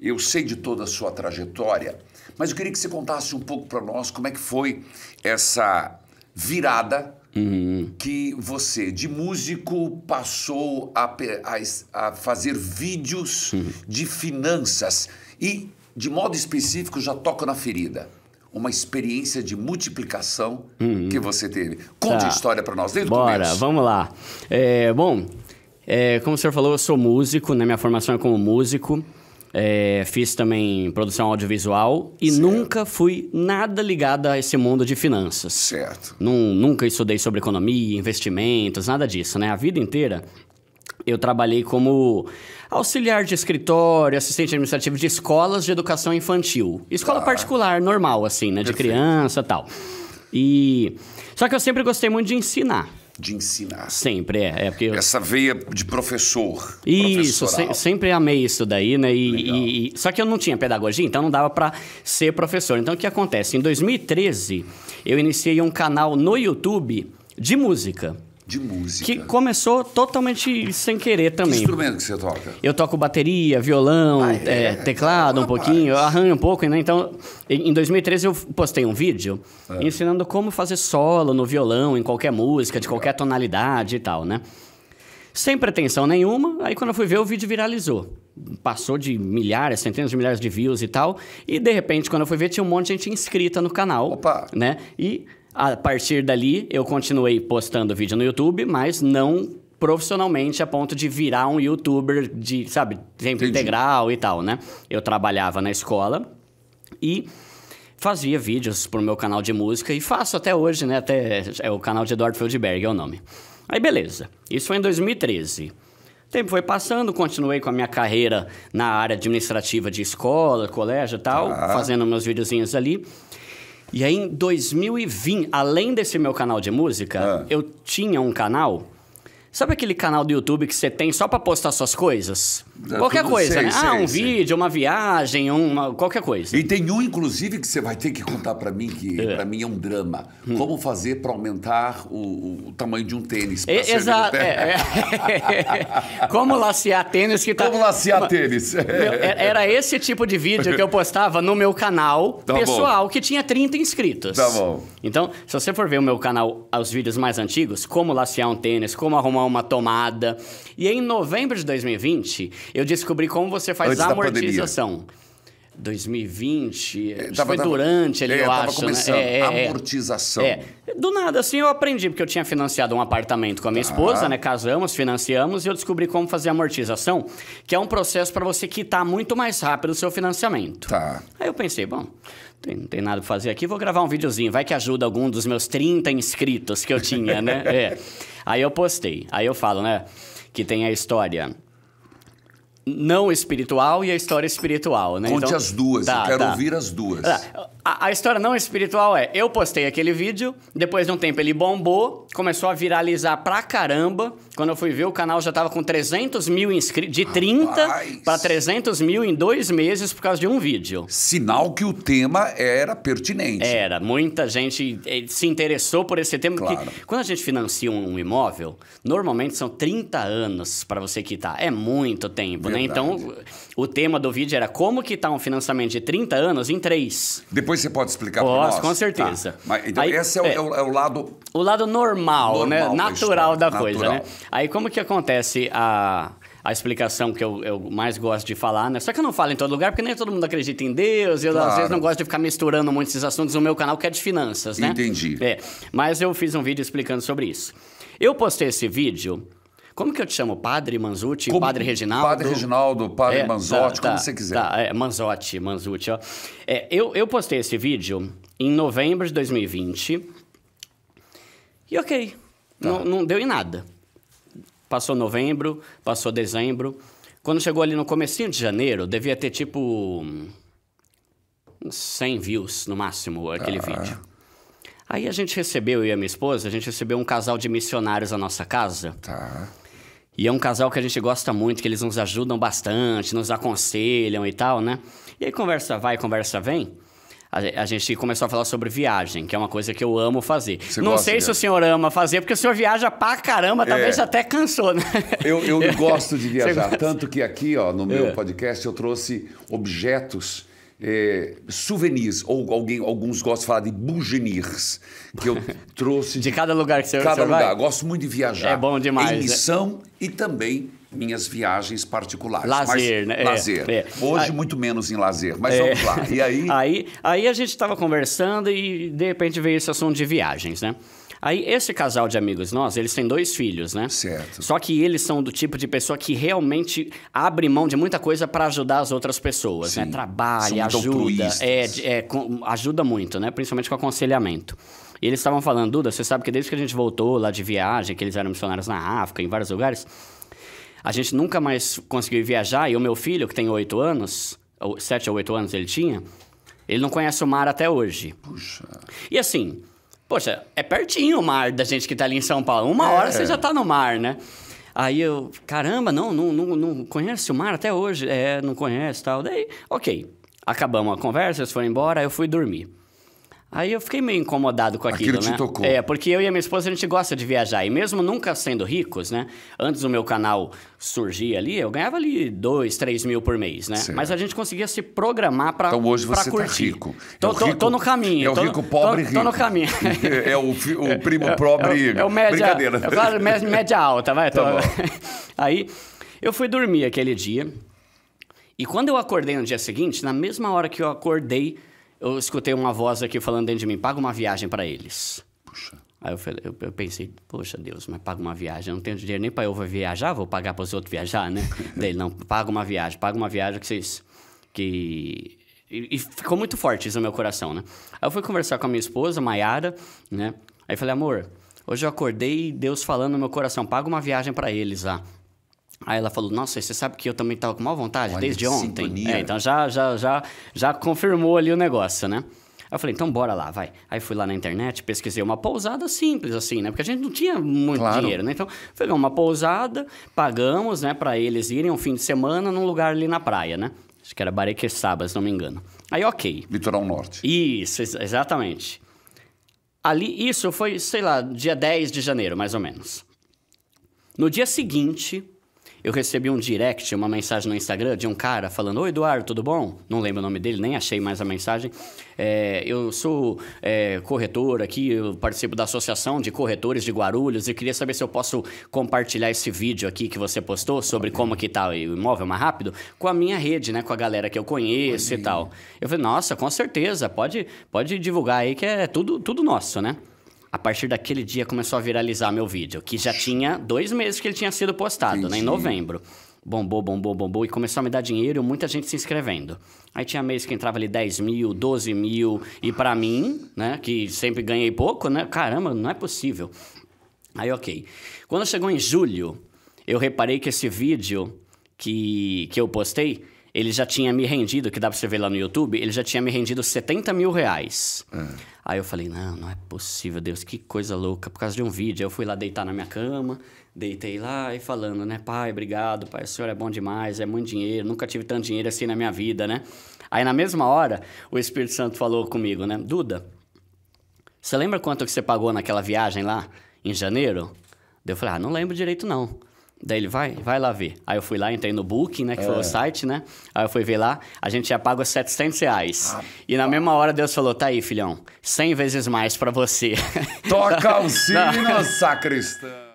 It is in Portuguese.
Eu sei de toda a sua trajetória, mas eu queria que você contasse um pouco para nós como é que foi essa virada uhum. que você, de músico, passou a, a, a fazer vídeos uhum. de finanças e, de modo específico, já toco na ferida uma experiência de multiplicação uhum. que você teve. Conte tá. a história para nós, desde Bora, o começo. vamos lá. É, bom, é, como o senhor falou, eu sou músico, né? minha formação é como músico. É, fiz também produção audiovisual e certo. nunca fui nada ligada a esse mundo de finanças. Certo. Num, nunca estudei sobre economia, investimentos, nada disso, né? A vida inteira eu trabalhei como auxiliar de escritório, assistente administrativo de escolas de educação infantil. Escola ah. particular, normal, assim, né? De Perfeito. criança tal. E. Só que eu sempre gostei muito de ensinar de ensinar. Sempre, é. é porque eu... Essa veia de professor. Isso, se, sempre amei isso daí, né? E, e, só que eu não tinha pedagogia, então não dava para ser professor. Então o que acontece? Em 2013, eu iniciei um canal no YouTube de música de música. Que começou totalmente sem querer também. Que instrumento que você toca? Eu toco bateria, violão, ah, é, é, teclado é, um pouquinho, eu arranho um pouco, né? Então, em 2013 eu postei um vídeo ah. ensinando como fazer solo no violão, em qualquer música, de qualquer tonalidade e tal, né? Sem pretensão nenhuma, aí quando eu fui ver o vídeo viralizou. Passou de milhares, centenas de milhares de views e tal. E de repente, quando eu fui ver, tinha um monte de gente inscrita no canal. Opa! Né? E a partir dali, eu continuei postando vídeo no YouTube, mas não profissionalmente a ponto de virar um youtuber de, sabe, tempo Entendi. integral e tal, né? Eu trabalhava na escola e fazia vídeos pro meu canal de música e faço até hoje, né? Até é o canal de Eduardo Feldberg, é o nome. Aí beleza. Isso foi em 2013. O tempo foi passando, continuei com a minha carreira na área administrativa de escola, colégio e tal, ah. fazendo meus videozinhos ali. E aí, em 2020, além desse meu canal de música, ah. eu tinha um canal. Sabe aquele canal do YouTube que você tem só para postar suas coisas? É, qualquer coisa, sei, né? Ah, sei, ah, um sei. vídeo, uma viagem, uma qualquer coisa. E tem um, inclusive, que você vai ter que contar para mim, que é. para mim é um drama. Hum. Como fazer para aumentar o, o, tamanho de um tênis? É, Exato. É, é. Como lacear tênis que tá... Como lacear tênis. É, era esse tipo de vídeo que eu postava no meu canal tá pessoal, bom. que tinha 30 inscritos. Tá bom. Então, se você for ver o meu canal, os vídeos mais antigos, como lacear um tênis, como arrumar uma tomada. E em novembro de 2020 eu descobri como você faz Antes amortização. 2020, é, tava, foi durante ali, é, eu acho. Né? Começando. Né? É, amortização. É. Do nada, assim, eu aprendi, porque eu tinha financiado um apartamento com a minha tá. esposa, né? Casamos, financiamos, e eu descobri como fazer amortização, que é um processo para você quitar muito mais rápido o seu financiamento. Tá. Aí eu pensei, bom, tem, não tem nada para fazer aqui, vou gravar um videozinho, vai que ajuda algum dos meus 30 inscritos que eu tinha, né? É. Aí eu postei, aí eu falo, né, que tem a história não espiritual e a história espiritual, né? Conte então, as duas, tá, eu quero tá. ouvir as duas. Tá. A, história não espiritual é: eu postei aquele vídeo, depois de um tempo ele bombou, começou a viralizar pra caramba. Quando eu fui ver, o canal já tava com 300 mil inscritos, de Rapaz. 30 para 300 mil em dois meses por causa de um vídeo. Sinal que o tema era pertinente. Era, muita gente eh, se interessou por esse tema. Claro. quando a gente financia um, imóvel, normalmente são 30 anos para você quitar. É muito tempo, Verdade. né? Então, o tema do vídeo era como quitar um financiamento de 30 anos em três Depois depois você pode explicar para nós? com tá. certeza. Tá. Mas, então, Aí, esse é, é, é o, é o, lado... O lado normal, normal né? natural da, da coisa, né? natural. né? Aí como que acontece a a explicação que eu, eu, mais gosto de falar, né? Só que eu não falo em todo lugar, porque nem todo mundo acredita em Deus. Eu, claro. às vezes, não gosto de ficar misturando muito esses assuntos no meu canal, que é de finanças, né? Entendi. É, mas eu fiz um vídeo explicando sobre isso. Eu postei esse vídeo como que eu te chamo? Padre Manzucci? Como, padre Reginaldo? Padre Reginaldo, Padre é, tá, Manzotti, tá, como tá, você quiser. Tá, é, Manzotti, Manzucci. Ó. É, eu, eu postei esse vídeo em novembro de 2020. E ok, tá. não, não deu em nada. Passou novembro, passou dezembro. Quando chegou ali no comecinho de janeiro, devia ter tipo uns 100 views no máximo aquele ah. vídeo. Aí a gente recebeu, eu e a minha esposa, a gente recebeu um casal de missionários à nossa casa. Tá. E é um casal que a gente gosta muito, que eles nos ajudam bastante, nos aconselham e tal, né? E aí conversa vai, conversa vem. A gente começou a falar sobre viagem, que é uma coisa que eu amo fazer. Você não sei se o senhor ama fazer, porque o senhor viaja pra caramba, é. talvez é. até cansou, né? Eu, eu gosto de viajar. Tanto que aqui, ó, no meu é. podcast, eu trouxe objetos é, souvenirs, ou alguém, alguns gostam de falar de bugenirs, que eu trouxe. de cada lugar que você, cada você lugar. vai? Gosto muito de viajar. É bom demais. Em né? missão é. e também minhas viagens particulares. Lazer, mas, né? É, lazer. É, Hoje, muito menos em lazer, mas é. vamos lá. E aí? aí, aí a gente estava conversando e de repente veio esse assunto de viagens, né? Aí, esse casal de amigos nós, eles têm dois filhos, né? Certo. Só que eles são do tipo de pessoa que realmente abre mão de muita coisa para ajudar as outras pessoas, né? Sim. né? Trabalha, ajuda. É, é, ajuda muito, né? Principalmente com aconselhamento. E eles estavam falando, Duda, você sabe que desde que a gente voltou lá de viagem, que eles eram missionários na África, em vários lugares, a gente nunca mais conseguiu viajar. E o meu filho, que tem oito anos, sete ou oito anos ele tinha, ele não conhece o mar até hoje. Puxa. E assim, Poxa, é pertinho o mar da gente que tá ali em São Paulo. Uma é. hora você já tá no mar, né? Aí eu, caramba, não, não, não, não conhece o mar até hoje. É, não conhece tal. Daí, ok. Acabamos a conversa, eles foram embora, eu fui dormir. Aí eu fiquei meio incomodado com aquilo, aquilo te né? tocou. É, porque eu e a minha esposa a gente gosta de viajar e mesmo nunca sendo ricos, né? Antes do meu canal surgir ali, eu ganhava ali dois, três mil por mês, né? Certo. Mas a gente conseguia se programar para então hoje você tá curtir. tá rico. É tô, é rico. Tô, no caminho. É o tô, rico pobre tô, rico. Tô no caminho. é o, o é, primo é pobre. É, é, o média. Brincadeira. É claro, média alta, vai. Tá Aí eu fui dormir aquele dia e quando eu acordei no dia seguinte, na mesma hora que eu acordei eu escutei uma voz aqui falando dentro de mim, paga uma viagem para eles. Puxa. Aí eu, falei, eu, pensei, poxa Deus, mas paga uma viagem, eu não tenho dinheiro nem para eu viajar, vou pagar para os outros viajar, né? Daí não, paga uma viagem, paga uma viagem que vocês... Que... E, e, ficou muito forte isso no meu coração, né? Aí eu fui conversar com a minha esposa, Maiara, né? Aí falei, amor, hoje eu acordei Deus falando no meu coração, paga uma viagem para eles lá. Aí ela falou: Nossa, você sabe que eu também estava com má vontade Olha, desde ontem. É, então já, já, já, já confirmou ali o negócio, né? Aí eu falei, então bora lá, vai. Aí fui lá na internet, pesquisei uma pousada simples, assim, né? Porque a gente não tinha muito claro. dinheiro, né? Então, foi uma pousada, pagamos, né, para eles irem um fim de semana num lugar ali na praia, né? Acho que era Barequeçaba, se não me engano. Aí, ok. Litoral Norte. Isso, ex exatamente. Ali, isso foi, sei lá, dia 10 de janeiro, mais ou menos. No dia seguinte, eu recebi um direct, uma mensagem no Instagram de um cara falando: Oi, Eduardo, tudo bom? Não lembro o nome dele, nem achei mais a mensagem. É, eu sou é, corretor aqui, eu participo da Associação de Corretores de Guarulhos e queria saber se eu posso compartilhar esse vídeo aqui que você postou sobre como que tá o imóvel mais rápido com a minha rede, né? Com a galera que eu conheço Oi. e tal. Eu falei, nossa, com certeza, pode, pode divulgar aí que é tudo, tudo nosso, né? a partir daquele dia começou a viralizar meu vídeo, que já tinha dois meses que ele tinha sido postado, Entendi. né? Em novembro. Bombou, bombou, bombou e começou a me dar dinheiro, muita gente se inscrevendo. Aí tinha mês que entrava ali 10 mil, 12 mil, e para mim, né, que sempre ganhei pouco, né? Caramba, não é possível. Aí, ok. Quando chegou em julho, eu reparei que esse vídeo que, que eu postei ele já tinha me rendido, que dá pra você ver lá no YouTube, ele já tinha me rendido 70 mil reais. Ah. Aí eu falei, não, não é possível, Deus, que coisa louca, por causa de um vídeo. Aí eu fui lá deitar na minha cama, deitei lá e falando, né, pai, obrigado, pai, o senhor é bom demais, é muito dinheiro, nunca tive tanto dinheiro assim na minha vida, né? Aí na mesma hora, o Espírito Santo falou comigo, né, Duda, você lembra quanto que você pagou naquela viagem lá, em janeiro? Daí eu falei, ah, não lembro direito não. Daí ele, vai, vai lá ver. Aí eu fui lá, entrei no Booking, né? Que é. foi o é. site, né? Aí eu fui ver lá, a gente já paga 700 reais. Ah, e na mesma hora Deus falou, tá aí, filhão, 100 vezes mais para você. Toca o sino, sacristão!